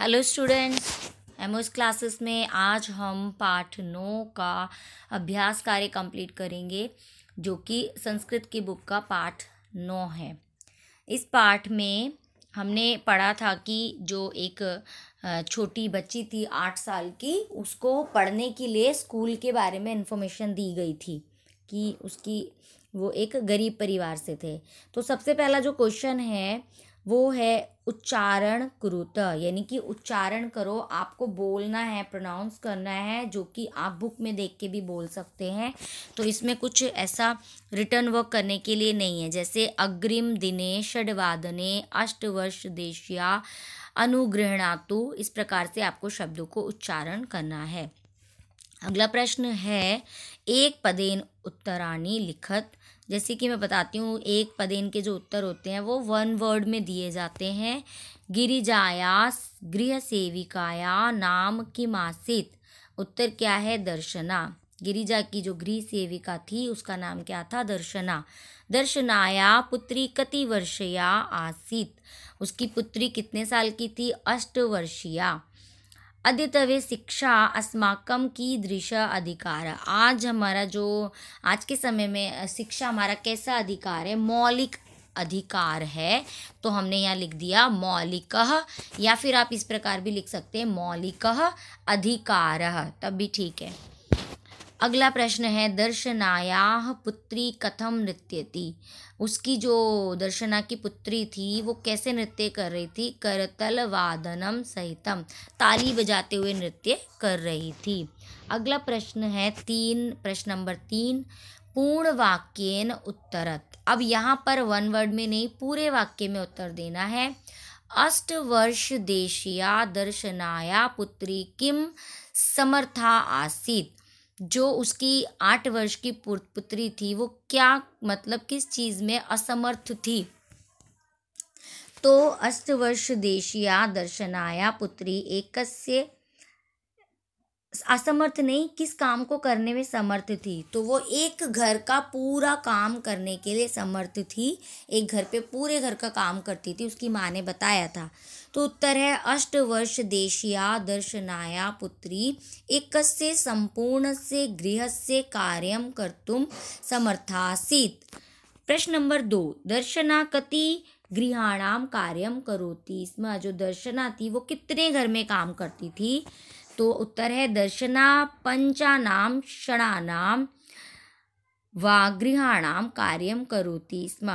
hello students एमओस classes में आज हम पाठ नौ का अभ्यास कार्य कंप्लीट करेंगे जो कि संस्कृत की बुक का पाठ नौ है इस पाठ में हमने पढ़ा था कि जो एक छोटी बच्ची थी आठ साल की उसको पढ़ने के लिए स्कूल के बारे में इन्फॉर्मेशन दी गई थी कि उसकी वो एक गरीब परिवार से थे तो सबसे पहला जो क्वेश्चन है वो है उच्चारण कुरुत यानी कि उच्चारण करो आपको बोलना है प्रोनाउंस करना है जो कि आप बुक में देख के भी बोल सकते हैं तो इसमें कुछ ऐसा रिटर्न वर्क करने के लिए नहीं है जैसे अग्रिम दिने षडवादने अष्टवर्ष देशिया अनुग्रहणातु इस प्रकार से आपको शब्दों को उच्चारण करना है अगला प्रश्न है एक पदेन उत्तराणी लिखत जैसे कि मैं बताती हूँ एक पदेन के जो उत्तर होते हैं वो वन वर्ड में दिए जाते हैं गिरिजाया गृह सेविकाया नाम की मासित उत्तर क्या है दर्शना गिरिजा की जो गृह सेविका थी उसका नाम क्या था दर्शना दर्शनाया पुत्री कति वर्षया आसित उसकी पुत्री कितने साल की थी अष्ट अद्यतवे शिक्षा अस्माकम की दृश्य अधिकार आज हमारा जो आज के समय में शिक्षा हमारा कैसा अधिकार है मौलिक अधिकार है तो हमने यहाँ लिख दिया मौलिक या फिर आप इस प्रकार भी लिख सकते हैं मौलिक अधिकार तब भी ठीक है अगला प्रश्न है दर्शनाया पुत्री कथम नृत्य थी उसकी जो दर्शना की पुत्री थी वो कैसे नृत्य कर रही थी करतल वादनम सहितम ताली बजाते हुए नृत्य कर रही थी अगला प्रश्न है तीन प्रश्न नंबर तीन पूर्ण वाक्यन उत्तरत अब यहाँ पर वन वर्ड में नहीं पूरे वाक्य में उत्तर देना है अष्ट वर्ष देशिया दर्शनाया पुत्री किम समर्था आसित जो उसकी आठ वर्ष की पुत्री थी वो क्या मतलब किस चीज़ में असमर्थ थी तो अष्टवर्ष देशिया दर्शनाया पुत्री एकस्य असमर्थ नहीं किस काम को करने में समर्थ थी तो वो एक घर का पूरा काम करने के लिए समर्थ थी एक घर पे पूरे घर का काम करती थी उसकी माँ ने बताया था तो उत्तर है अष्टवर्ष देशिया दर्शनाया पुत्री एक से संपूर्ण से गृह से कार्यम तुम समर्थासित प्रश्न नंबर दो दर्शना कति गृहाणाम कार्यम करोती इसमें जो दर्शना थी वो कितने घर में काम करती थी तो उत्तर है दर्शना पंचानाम क्षणानाम व गृहाणाम कार्यम करोती स्म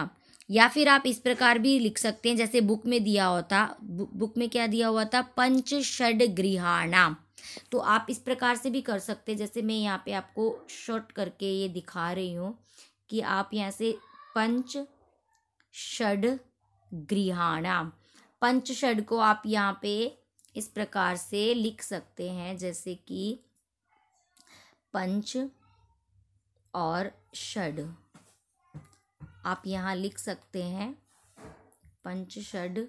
या फिर आप इस प्रकार भी लिख सकते हैं जैसे बुक में दिया होता बुक में क्या दिया हुआ था पंच षड गृहाणाम तो आप इस प्रकार से भी कर सकते हैं जैसे मैं यहाँ पे आपको शॉर्ट करके ये दिखा रही हूँ कि आप यहाँ से पंच षड गृहाणाम पंच षड को आप यहाँ पे इस प्रकार से लिख सकते हैं जैसे कि पंच और षड आप यहाँ लिख सकते हैं पंच षड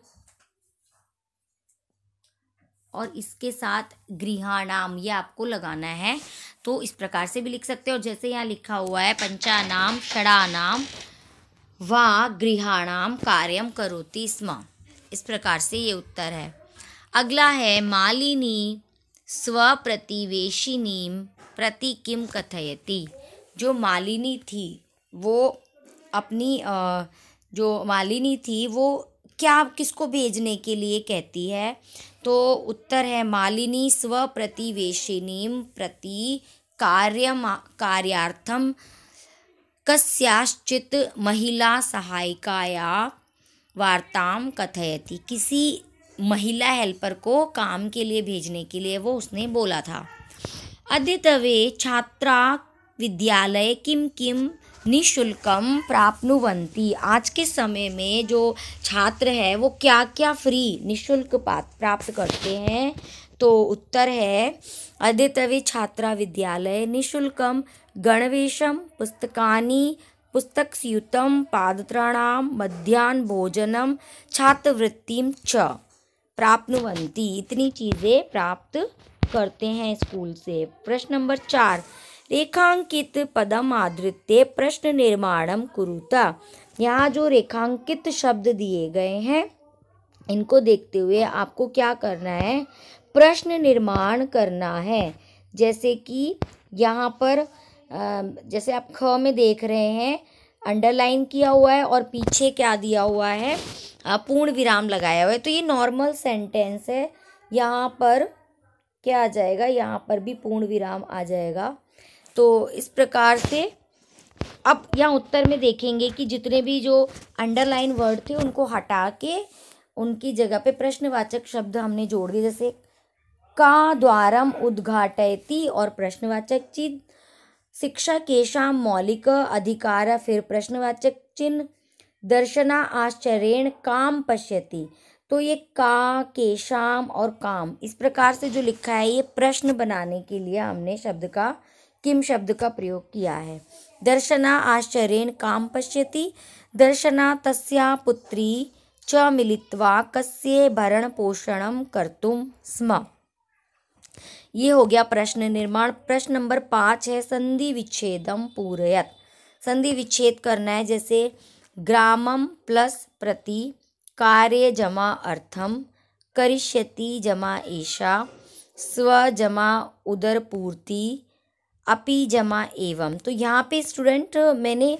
और इसके साथ गृहानाम ये आपको लगाना है तो इस प्रकार से भी लिख सकते हो जैसे यहाँ लिखा हुआ है पंचानाम षड़ानाम व गृहानाम कार्यम करोति स्म इस प्रकार से ये उत्तर है अगला है मालिनी स्वप्रतिवेशिनी प्रति किम कथयती जो मालिनी थी वो अपनी जो मालिनी थी वो क्या किसको भेजने के लिए कहती है तो उत्तर है मालिनी स्वप्रतिवेशिनी प्रति कार्य कार्यार्थम कस्याश्चित महिला सहायिकाया वार्ताम कथयती किसी महिला हेल्पर को काम के लिए भेजने के लिए वो उसने बोला था अद्यतवे छात्रा विद्यालय किम किम निःशुल्क प्राप्नुवंती आज के समय में जो छात्र है वो क्या क्या फ्री निशुल्क प्राप्त करते हैं तो उत्तर है अद्यतवे छात्रा विद्यालय निःशुल्क गणवेशम पुस्तकानी पुस्तक स्यूतम पादत्राणाम मध्यान्ह भोजनम छात्रवृत्तिम च प्राप्तवंती इतनी चीज़ें प्राप्त करते हैं स्कूल से प्रश्न नंबर चार रेखांकित पदम आदृत्य प्रश्न निर्माणम कुरुता यहाँ जो रेखांकित शब्द दिए गए हैं इनको देखते हुए आपको क्या करना है प्रश्न निर्माण करना है जैसे कि यहाँ पर जैसे आप ख में देख रहे हैं अंडरलाइन किया हुआ है और पीछे क्या दिया हुआ है पूर्ण विराम लगाया हुआ है तो ये नॉर्मल सेंटेंस है यहाँ पर क्या आ जाएगा यहाँ पर भी पूर्ण विराम आ जाएगा तो इस प्रकार से अब यहाँ उत्तर में देखेंगे कि जितने भी जो अंडरलाइन वर्ड थे उनको हटा के उनकी जगह पे प्रश्नवाचक शब्द हमने जोड़ दिए जैसे का द्वारम उद्घाटयती और प्रश्नवाचक चिन्ह शिक्षा केशा मौलिक अधिकार फिर प्रश्नवाचक चिन्ह दर्शना आश्चर्य काम पश्यति तो ये का केशाम और काम इस प्रकार से जो लिखा है ये प्रश्न बनाने के लिए हमने शब्द का किम शब्द का प्रयोग किया है दर्शना आश्चर्य काम पश्यति दर्शना तस्या पुत्री च मिलित्वा कस्य भरण पोषण कर्तुम स्म ये हो गया प्रश्न निर्माण प्रश्न नंबर पाँच है संधि विच्छेदम पूरयत संधि विच्छेद करना है जैसे ग्रामम प्लस प्रति कार्य जमा अर्थम करिष्यति जमा ईशा स्व जमा उदर पूर्ति अपि जमा एवं तो यहाँ पे स्टूडेंट मैंने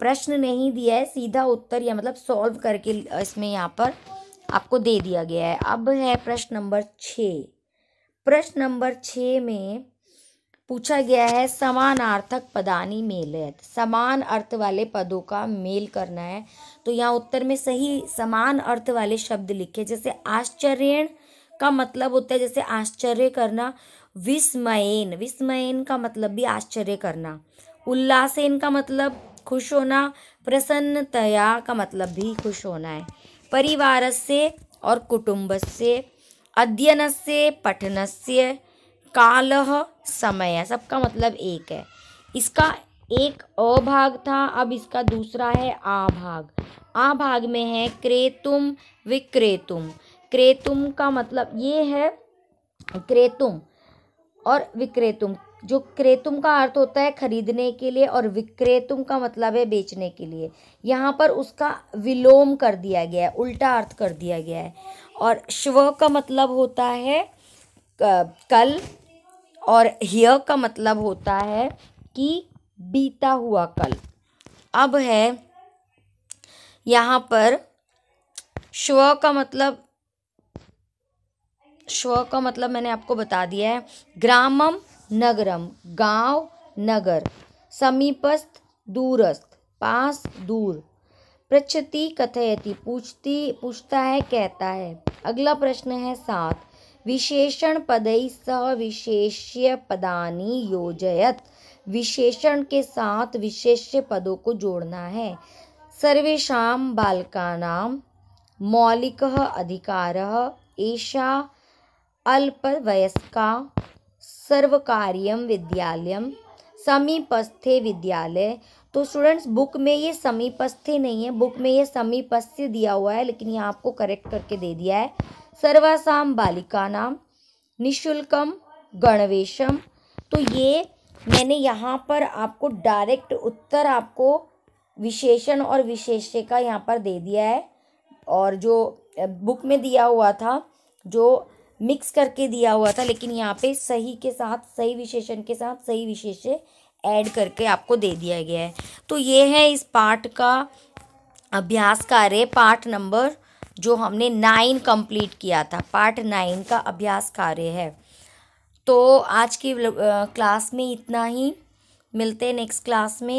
प्रश्न नहीं दिया है सीधा उत्तर या मतलब सॉल्व करके इसमें यहाँ पर आपको दे दिया गया है अब है प्रश्न नंबर छः प्रश्न नंबर छः में पूछा गया है समानार्थक पदानी मेल समान अर्थ वाले पदों का मेल करना है तो यहाँ उत्तर में सही समान अर्थ वाले शब्द लिखे जैसे आश्चर्य का मतलब होता है जैसे आश्चर्य करना विस्मयन विस्मयन का मतलब भी आश्चर्य करना उल्लासेन का मतलब खुश होना प्रसन्नतया का मतलब भी खुश होना है परिवार से और कुटुंब से अध्ययन से पठन से काल समय सबका मतलब एक है इसका एक अभाग था अब इसका दूसरा है आ भाग आ भाग में है क्रेतुम विक्रेतुम क्रेतुम का मतलब ये है क्रेतुम और विक्रेतुम जो क्रेतुम का अर्थ होता है खरीदने के लिए और विक्रेतुम का मतलब है बेचने के लिए यहाँ पर उसका विलोम कर दिया गया है उल्टा अर्थ कर दिया गया है और श्व का मतलब होता है कल और ह्य का मतलब होता है कि बीता हुआ कल अब है यहाँ पर श्व का मतलब श्व का मतलब मैंने आपको बता दिया है ग्रामम नगरम गांव नगर समीपस्थ दूरस्थ पास दूर पृछति कथयति पूछती पूछता है कहता है अगला प्रश्न है सात विशेषण पदई सह विशेष्य पदानी योजयत विशेषण के साथ विशेष्य पदों को जोड़ना है सर्वेशा बालका मौलिक अधिकार ऐसा अल्पवयस्का सर्वकार्यं विद्यालय समीपस्थे विद्यालय तो स्टूडेंट्स बुक में ये समीपस्थ्य नहीं है बुक में ये समीपस्थ्य दिया हुआ है लेकिन ये आपको करेक्ट करके दे दिया है सर्वासाम बालिका नाम निःशुल्कम गणवेशम तो ये मैंने यहाँ पर आपको डायरेक्ट उत्तर आपको विशेषण और विशेष्य का यहाँ पर दे दिया है और जो बुक में दिया हुआ था जो मिक्स करके दिया हुआ था लेकिन यहाँ पे सही के साथ सही विशेषण के साथ सही विशेष्य ऐड करके आपको दे दिया गया है तो ये है इस पार्ट का अभ्यास कार्य पार्ट नंबर जो हमने नाइन कंप्लीट किया था पार्ट नाइन का अभ्यास कार्य है तो आज की क्लास में इतना ही मिलते हैं नेक्स्ट क्लास में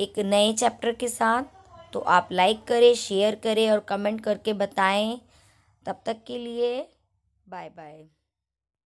एक नए चैप्टर के साथ तो आप लाइक करें शेयर करें और कमेंट करके बताएं तब तक के लिए बाय बाय